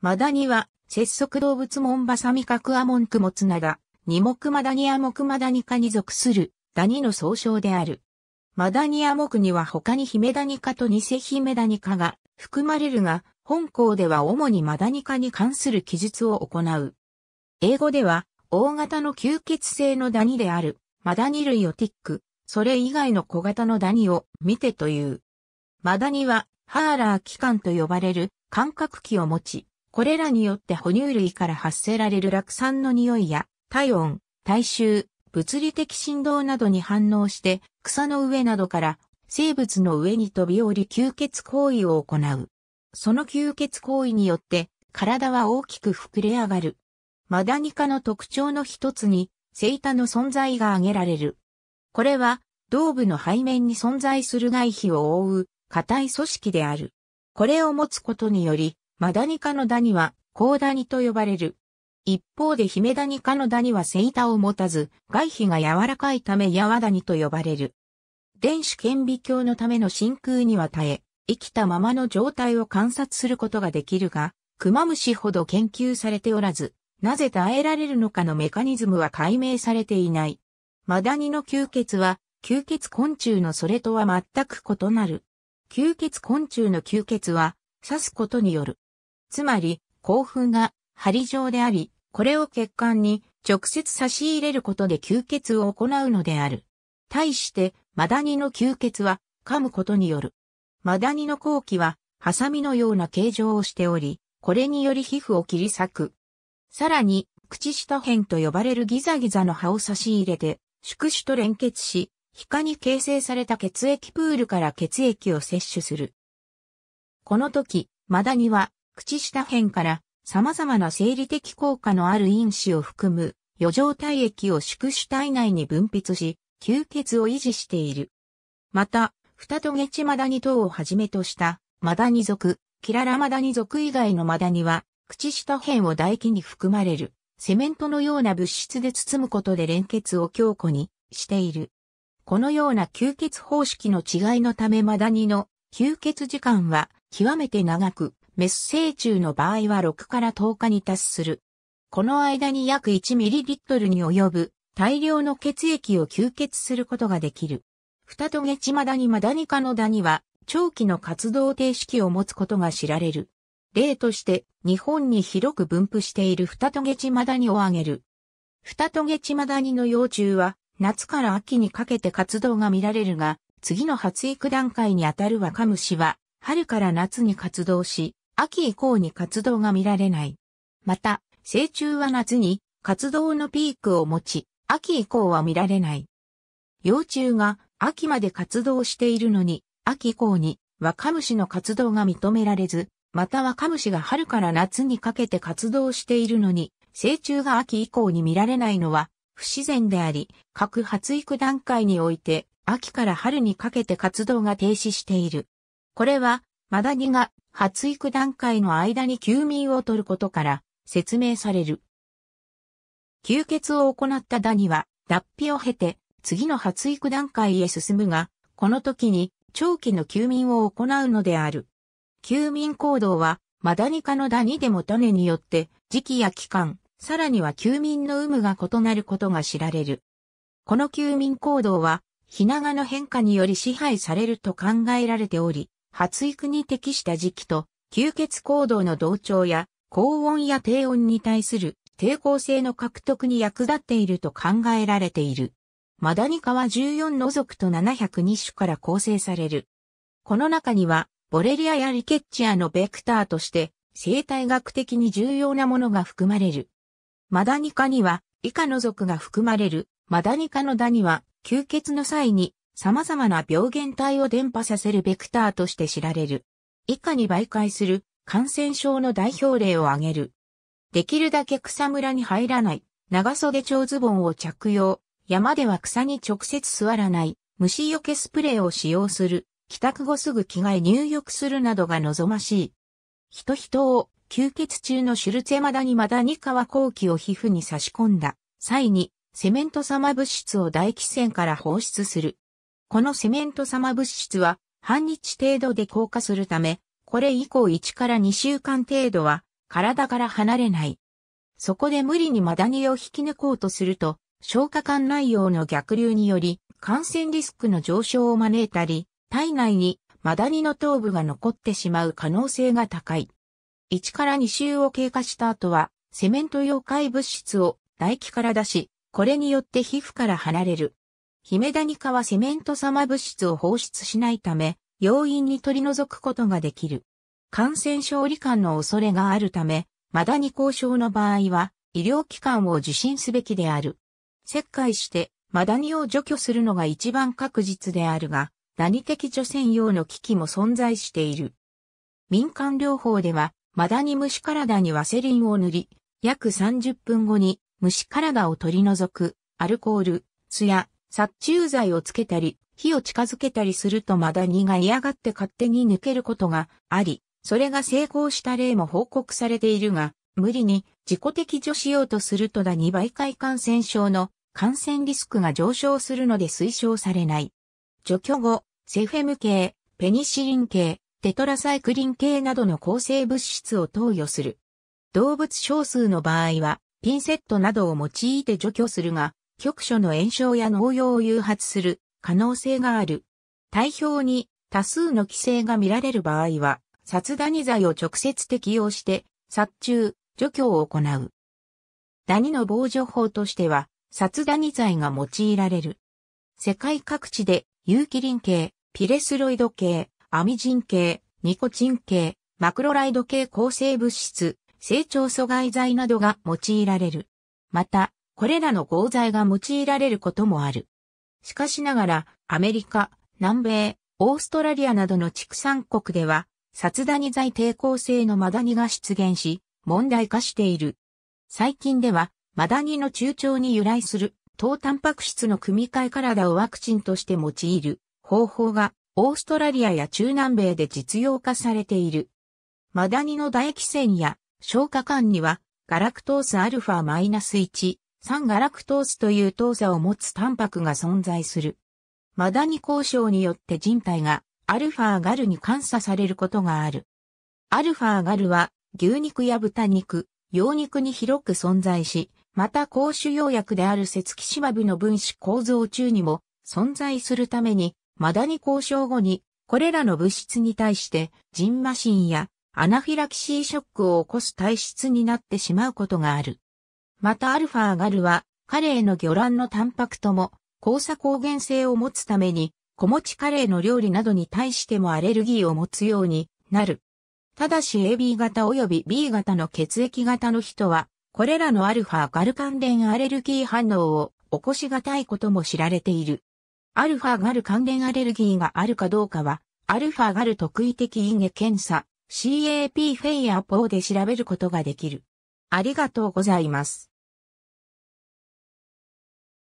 マダニは、節足動物モンバサミカクアモンクモツナダ、ニモクマダニアモクマダニ科に属する、ダニの総称である。マダニアモクには他にヒメダニ科とニセヒメダニ科が含まれるが、本校では主にマダニ科に関する記述を行う。英語では、大型の吸血性のダニである、マダニ類をティック、それ以外の小型のダニを見てという。マダニは、ハーラー器官と呼ばれる感覚器を持ち、これらによって哺乳類から発せられる酪酸の匂いや体温、体臭、物理的振動などに反応して草の上などから生物の上に飛び降り吸血行為を行う。その吸血行為によって体は大きく膨れ上がる。マダニ科の特徴の一つに、セイタの存在が挙げられる。これは、胴部の背面に存在する外皮を覆う、硬い組織である。これを持つことにより、マダニ科のダニは、コウダニと呼ばれる。一方でヒメダニ科のダニは背板を持たず、外皮が柔らかいためヤワダニと呼ばれる。電子顕微鏡のための真空には耐え、生きたままの状態を観察することができるが、クマムシほど研究されておらず、なぜ耐えられるのかのメカニズムは解明されていない。マダニの吸血は、吸血昆虫のそれとは全く異なる。吸血昆虫の吸血は、刺すことによる。つまり、興奮が針状であり、これを血管に直接差し入れることで吸血を行うのである。対して、マダニの吸血は噛むことによる。マダニの後期は、ハサミのような形状をしており、これにより皮膚を切り裂く。さらに、口下辺と呼ばれるギザギザの葉を差し入れて、宿主と連結し、皮下に形成された血液プールから血液を摂取する。この時、マダニは口下辺から様々な生理的効果のある因子を含む余剰体液を宿主体内に分泌し、吸血を維持している。また、フタトゲチマダニ等をはじめとしたマダニ属、キララマダニ属以外のマダニは、口下辺を唾液に含まれる、セメントのような物質で包むことで連結を強固にしている。このような吸血方式の違いのためマダニの吸血時間は極めて長く、メス成虫の場合は6から10日に達する。この間に約1トルに及ぶ大量の血液を吸血することができる。フタトゲチマダニマダニカのダニは長期の活動停止期を持つことが知られる。例として日本に広く分布しているフタトゲチマダニを挙げる。フタトゲチマダニの幼虫は夏から秋にかけて活動が見られるが、次の発育段階にあたる若虫は春から夏に活動し、秋以降に活動が見られない。また、成虫は夏に活動のピークを持ち、秋以降は見られない。幼虫が秋まで活動しているのに、秋以降に若虫の活動が認められず、また若虫が春から夏にかけて活動しているのに、成虫が秋以降に見られないのは不自然であり、各発育段階において秋から春にかけて活動が停止している。これは、マダニが発育段階の間に休眠を取ることから説明される。吸血を行ったダニは脱皮を経て次の発育段階へ進むが、この時に長期の休眠を行うのである。休眠行動はマダニ科のダニでも種によって時期や期間、さらには休眠の有無が異なることが知られる。この休眠行動は、ヒ長の変化により支配されると考えられており、発育に適した時期と、吸血行動の同調や、高温や低温に対する抵抗性の獲得に役立っていると考えられている。マダニ科は14の属と702種から構成される。この中には、ボレリアやリケッチアのベクターとして、生態学的に重要なものが含まれる。マダニ科には、以下の属が含まれる。マダニ科のダニは、吸血の際に様々な病原体を伝播させるベクターとして知られる。以下に媒介する感染症の代表例を挙げる。できるだけ草むらに入らない、長袖長ズボンを着用、山では草に直接座らない、虫除けスプレーを使用する、帰宅後すぐ着替え入浴するなどが望ましい。人人を吸血中のシュルツェマダニマダニカは後期を皮膚に差し込んだ際にセメント様物質を大気腺から放出する。このセメント様物質は半日程度で硬化するため、これ以降1から2週間程度は体から離れない。そこで無理にマダニを引き抜こうとすると、消化管内容の逆流により感染リスクの上昇を招いたり、体内にマダニの頭部が残ってしまう可能性が高い。1から2週を経過した後は、セメント溶解物質を唾液から出し、これによって皮膚から離れる。姫谷川セメント様物質を放出しないため、容易に取り除くことができる。感染症罹患の恐れがあるため、マダニ交渉の場合は、医療機関を受診すべきである。切開して、マダニを除去するのが一番確実であるが、ダニ的除染用の機器も存在している。民間療法では、マダニ虫体にワセリンを塗り、約30分後に虫体を取り除く、アルコール、ツヤ、殺虫剤をつけたり、火を近づけたりするとマダニが嫌がって勝手に抜けることがあり、それが成功した例も報告されているが、無理に自己的除しようとするとだ2倍介感染症の感染リスクが上昇するので推奨されない。除去後、セフェム系、ペニシリン系、テトラサイクリン系などの抗生物質を投与する。動物少数の場合は、ピンセットなどを用いて除去するが、局所の炎症や農用を誘発する可能性がある。体表に多数の寄生が見られる場合は、殺ダニ剤を直接適用して、殺虫、除去を行う。ダニの防除法としては、殺ダニ剤が用いられる。世界各地で、有機リン系、ピレスロイド系、アミジン系、ニコチン系、マクロライド系抗生物質、成長阻害剤などが用いられる。また、これらの合材が用いられることもある。しかしながら、アメリカ、南米、オーストラリアなどの畜産国では、札谷剤抵抗性のマダニが出現し、問題化している。最近では、マダニの中腸に由来する、糖タンパク質の組み換え体をワクチンとして用いる方法が、オーストラリアや中南米で実用化されている。マダニの唾液腺や消化管には、ガラクトース α-1 酸ガラクトースという糖鎖を持つタンパクが存在する。マダニ交渉によって人体がアルファガルに感作されることがある。アルファガルは牛肉や豚肉、羊肉に広く存在し、また公腫用薬であるセツキシマブの分子構造中にも存在するために、マダニ交渉後に、これらの物質に対してジンマシンやアナフィラキシーショックを起こす体質になってしまうことがある。またアルファガルは、カレーの魚卵のタンパクとも、交差抗原性を持つために、小餅カレーの料理などに対してもアレルギーを持つようになる。ただし AB 型及び B 型の血液型の人は、これらのアルファガル関連アレルギー反応を起こしがたいことも知られている。アルファガル関連アレルギーがあるかどうかは、アルファガル特異的因下検査、CAP フェイア4で調べることができる。ありがとうございます。